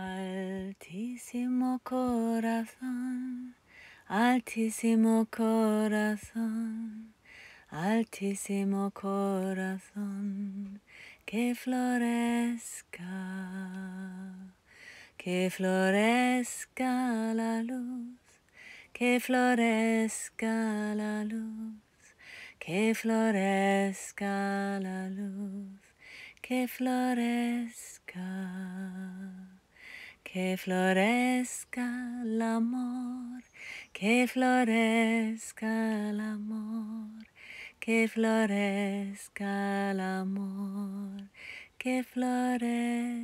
Altísimo corazón, altísimo corazón, altísimo corazón, que florezca, que florezca la luz, que florezca la luz, que florezca la luz, que florezca que florezca el amor, que florezca el amor, que florezca el amor, que florezca.